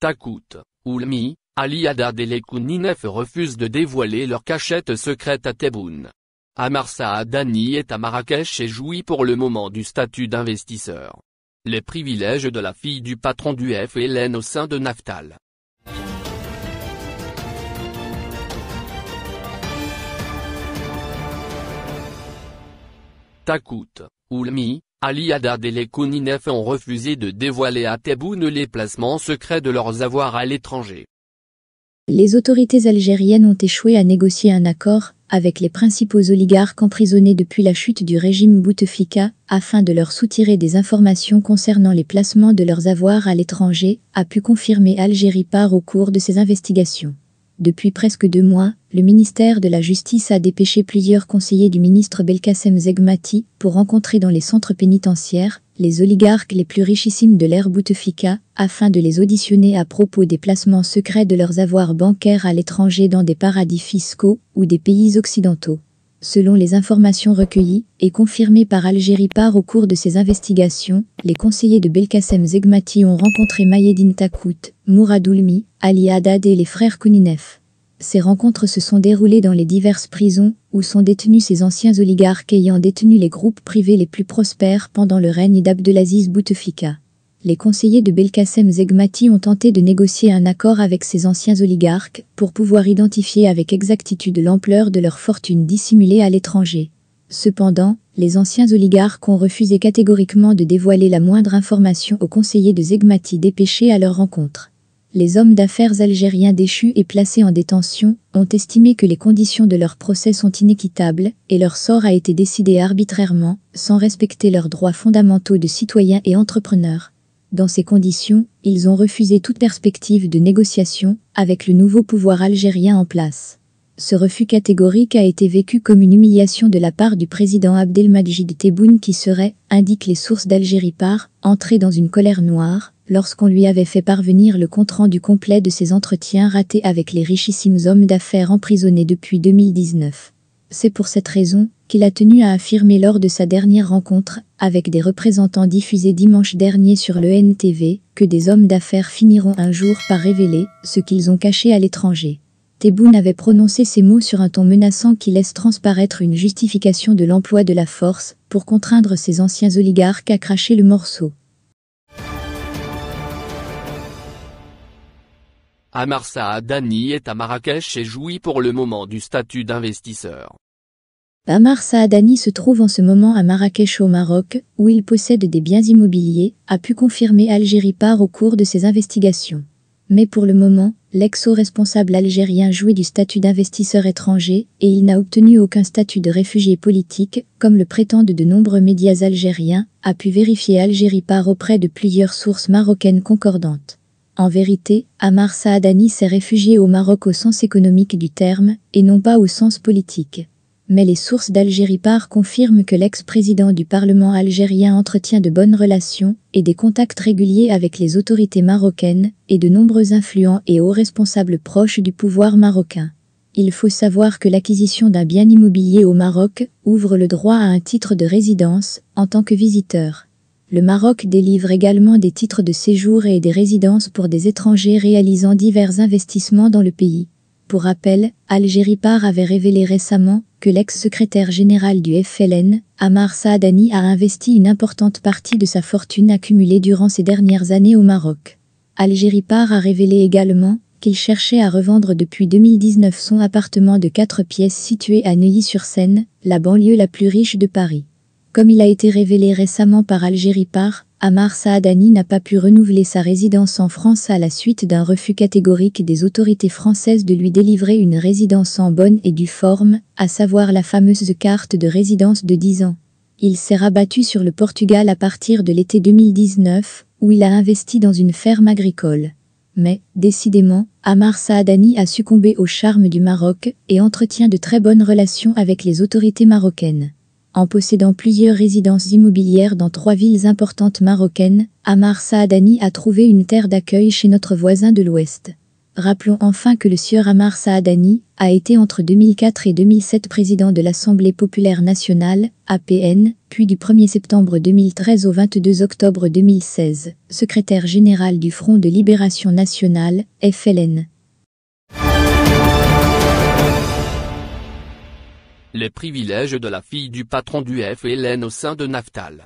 Takout, Oulmi, Ali Haddad et les Kouninef refusent de dévoiler leur cachette secrète à Teboune. Amarsa Adani est à Marrakech et jouit pour le moment du statut d'investisseur. Les privilèges de la fille du patron du F Hélène au sein de Naftal. Takout, Oulmi, Ali Haddad et les Kouninef ont refusé de dévoiler à Tebboune les placements secrets de leurs avoirs à l'étranger. Les autorités algériennes ont échoué à négocier un accord avec les principaux oligarques emprisonnés depuis la chute du régime Bouteflika, afin de leur soutirer des informations concernant les placements de leurs avoirs à l'étranger, a pu confirmer Algérie part au cours de ses investigations. Depuis presque deux mois, le ministère de la Justice a dépêché plusieurs conseillers du ministre Belkacem Zegmati pour rencontrer dans les centres pénitentiaires les oligarques les plus richissimes de l'ère Bouteflika afin de les auditionner à propos des placements secrets de leurs avoirs bancaires à l'étranger dans des paradis fiscaux ou des pays occidentaux. Selon les informations recueillies et confirmées par Algérie Par au cours de ses investigations, les conseillers de Belkacem Zegmati ont rencontré Mayedine Takout, Mourad Ali Haddad et les frères Kouninef. Ces rencontres se sont déroulées dans les diverses prisons où sont détenus ces anciens oligarques ayant détenu les groupes privés les plus prospères pendant le règne d'Abdelaziz Bouteflika les conseillers de Belkacem Zegmati ont tenté de négocier un accord avec ces anciens oligarques pour pouvoir identifier avec exactitude l'ampleur de leur fortune dissimulée à l'étranger. Cependant, les anciens oligarques ont refusé catégoriquement de dévoiler la moindre information aux conseillers de Zegmati dépêchés à leur rencontre. Les hommes d'affaires algériens déchus et placés en détention ont estimé que les conditions de leur procès sont inéquitables et leur sort a été décidé arbitrairement, sans respecter leurs droits fondamentaux de citoyens et entrepreneurs. Dans ces conditions, ils ont refusé toute perspective de négociation avec le nouveau pouvoir algérien en place. Ce refus catégorique a été vécu comme une humiliation de la part du président Abdelmadjid Tebboune qui serait, indiquent les sources d'Algérie par, entré dans une colère noire lorsqu'on lui avait fait parvenir le compte-rendu complet de ses entretiens ratés avec les richissimes hommes d'affaires emprisonnés depuis 2019. C'est pour cette raison qu'il a tenu à affirmer lors de sa dernière rencontre avec des représentants diffusés dimanche dernier sur le NTV, que des hommes d'affaires finiront un jour par révéler ce qu'ils ont caché à l'étranger. Tebboune avait prononcé ces mots sur un ton menaçant qui laisse transparaître une justification de l'emploi de la force pour contraindre ses anciens oligarques à cracher le morceau. Amarsa Adani est à Marrakech et jouit pour le moment du statut d'investisseur. Amar Saadani se trouve en ce moment à Marrakech au Maroc, où il possède des biens immobiliers, a pu confirmer Algérie part au cours de ses investigations. Mais pour le moment, l'ex-responsable algérien jouait du statut d'investisseur étranger et il n'a obtenu aucun statut de réfugié politique, comme le prétendent de nombreux médias algériens, a pu vérifier Algérie part auprès de plusieurs sources marocaines concordantes. En vérité, Amar Saadani s'est réfugié au Maroc au sens économique du terme, et non pas au sens politique mais les sources d'Algérie Par confirment que l'ex-président du Parlement algérien entretient de bonnes relations et des contacts réguliers avec les autorités marocaines et de nombreux influents et hauts responsables proches du pouvoir marocain. Il faut savoir que l'acquisition d'un bien immobilier au Maroc ouvre le droit à un titre de résidence en tant que visiteur. Le Maroc délivre également des titres de séjour et des résidences pour des étrangers réalisant divers investissements dans le pays. Pour rappel, Algérie Par avait révélé récemment que l'ex-secrétaire général du FLN, Amar Saadani, a investi une importante partie de sa fortune accumulée durant ces dernières années au Maroc. Algérie Par a révélé également qu'il cherchait à revendre depuis 2019 son appartement de 4 pièces situé à Neuilly-sur-Seine, la banlieue la plus riche de Paris. Comme il a été révélé récemment par Algérie Par, Amar Saadani n'a pas pu renouveler sa résidence en France à la suite d'un refus catégorique des autorités françaises de lui délivrer une résidence en bonne et due forme, à savoir la fameuse carte de résidence de 10 ans. Il s'est rabattu sur le Portugal à partir de l'été 2019, où il a investi dans une ferme agricole. Mais, décidément, Amar Saadani a succombé au charme du Maroc et entretient de très bonnes relations avec les autorités marocaines. En possédant plusieurs résidences immobilières dans trois villes importantes marocaines, Amar Saadani a trouvé une terre d'accueil chez notre voisin de l'Ouest. Rappelons enfin que le sieur Amar Saadani a été entre 2004 et 2007 président de l'Assemblée populaire nationale, APN, puis du 1er septembre 2013 au 22 octobre 2016, secrétaire général du Front de libération nationale, FLN. Les privilèges de la fille du patron du FLN au sein de Naftal.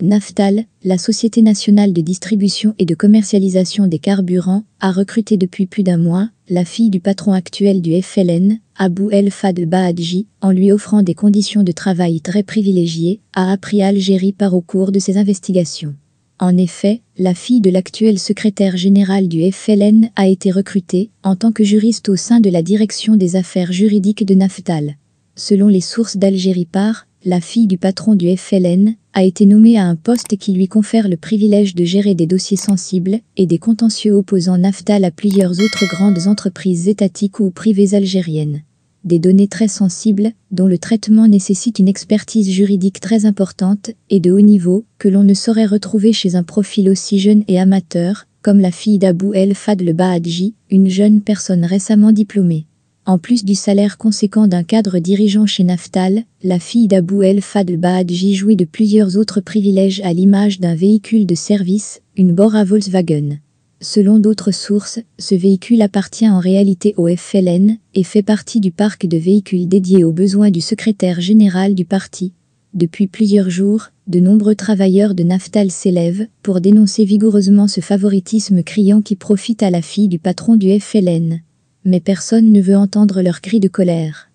Naftal, la Société nationale de distribution et de commercialisation des carburants, a recruté depuis plus d'un mois la fille du patron actuel du FLN, Abou El Fad Bahadji, en lui offrant des conditions de travail très privilégiées, a appris Algérie par au cours de ses investigations. En effet, la fille de l'actuel secrétaire général du FLN a été recrutée en tant que juriste au sein de la direction des affaires juridiques de Naftal. Selon les sources d'Algérie Par, la fille du patron du FLN a été nommée à un poste qui lui confère le privilège de gérer des dossiers sensibles et des contentieux opposant Naftal à plusieurs autres grandes entreprises étatiques ou privées algériennes. Des données très sensibles, dont le traitement nécessite une expertise juridique très importante et de haut niveau, que l'on ne saurait retrouver chez un profil aussi jeune et amateur, comme la fille d'Abou El Fad le Bahadji, une jeune personne récemment diplômée. En plus du salaire conséquent d'un cadre dirigeant chez Naftal, la fille d'Abou El Fadl Bahadji jouit de plusieurs autres privilèges à l'image d'un véhicule de service, une Bora Volkswagen. Selon d'autres sources, ce véhicule appartient en réalité au FLN et fait partie du parc de véhicules dédiés aux besoins du secrétaire général du parti. Depuis plusieurs jours, de nombreux travailleurs de Naftal s'élèvent pour dénoncer vigoureusement ce favoritisme criant qui profite à la fille du patron du FLN mais personne ne veut entendre leurs cris de colère.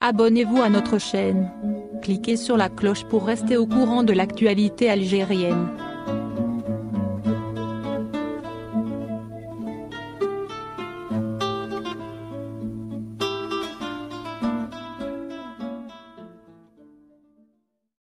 Abonnez-vous à notre chaîne. Cliquez sur la cloche pour rester au courant de l'actualité algérienne.